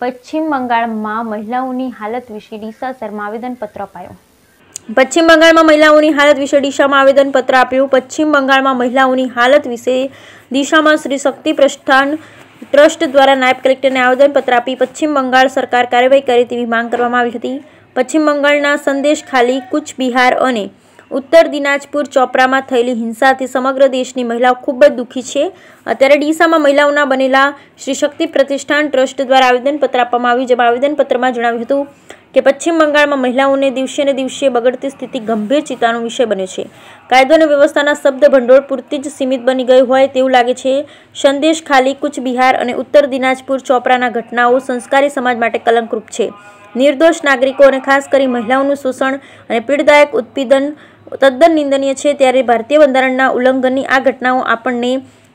પશ્ચિમ બંગાળમાં મહિલાઓની હાલત વિશે ડીસા શર્મા આવેદનપત્ર અપાયું પશ્ચિમ બંગાળમાં મહિલાઓની હાલત વિશે દિશામાં આવેદનપત્ર આપ્યું પશ્ચિમ બંગાળમાં મહિલાઓની હાલત વિશે દિશામાં શ્રી શક્તિ પ્રસ્થાન ટ્રસ્ટ દ્વારા નાયબ કલેક્ટરને આવેદનપત્ર આપી પશ્ચિમ બંગાળ સરકાર કાર્યવાહી કરે તેવી માંગ કરવામાં આવી હતી પશ્ચિમ બંગાળના સંદેશ ખાલી કૂચ અને ઉત્તર દિનાજપુર ચોપરામાં થયેલી હિંસાથી સમગ્ર દેશની મહિલાઓ ખૂબ જ દુઃખી છે અત્યારે ડીસામાં મહિલાઓના બનેલા શ્રી શક્તિ પ્રતિષ્ઠાન ટ્રસ્ટ દ્વારા આવેદનપત્ર આપવામાં આવ્યું જેમાં આવેદનપત્રમાં જણાવ્યું હતું કે પશ્ચિમ બંગાળમાં મહિલાઓને દિવસે ને દિવસે બગડતી સ્થિતિ ગંભીર ચિંતાનો વિષય બને છે કાયદો અને વ્યવસ્થાના શબ્દ ભંડોળ પૂરતી જ સીમિત બની ગઈ હોય તેવું લાગે છે સંદેશ ખાલી કુચ બિહાર અને ઉત્તર દિનાજપુર ચોપરાના ઘટનાઓ સંસ્કારી સમાજ માટે કલંકરૂપ છે નિર્દોષ નાગરિકો અને ખાસ કરી મહિલાઓનું શોષણ અને પીડદાયક ઉત્પીડન તદ્દન નિંદનીય છે ત્યારે ભારતીય બંધારણના ઉલ્લંઘનની આ ઘટનાઓ આપણને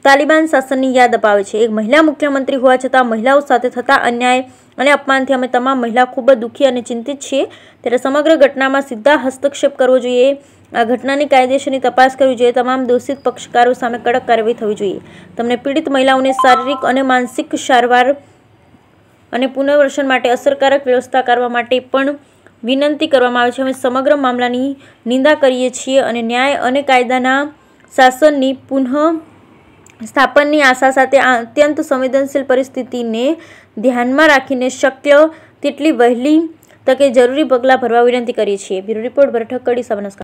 તાલિબાન શાસનની યાદ અપાવે છે એક મહિલા મુખ્યમંત્રી હોવા છતાં મહિલાઓ સાથે થતા અન્યાય અને અપમાનથી અમે તમામ મહિલા ખૂબ જ દુઃખી અને ચિંતિત છીએ ત્યારે સમગ્ર ઘટનામાં સીધા હસ્તક્ષેપ કરવો જોઈએ આ ઘટનાની કાયદેસરની તપાસ કરવી જોઈએ તમામ દોષિત પક્ષકારો સામે કડક કાર્યવાહી થવી જોઈએ તમને પીડિત મહિલાઓને શારીરિક અને માનસિક સારવાર અને પુનર્વસન માટે અસરકારક વ્યવસ્થા કરવા માટે પણ વિનંતી કરવામાં આવે છે અમે સમગ્ર મામલાની નિંદા કરીએ છીએ અને ન્યાય અને કાયદાના શાસનની પુનઃ સ્થાપનની આશા સાથે આ અત્યંત સંવેદનશીલ પરિસ્થિતિને ધ્યાનમાં રાખીને શક્ય તેટલી વહેલી તકે જરૂરી પગલાં ભરવા વિનંતી કરીએ છીએ બ્યુરો રિપોર્ટ ભરઠક સભા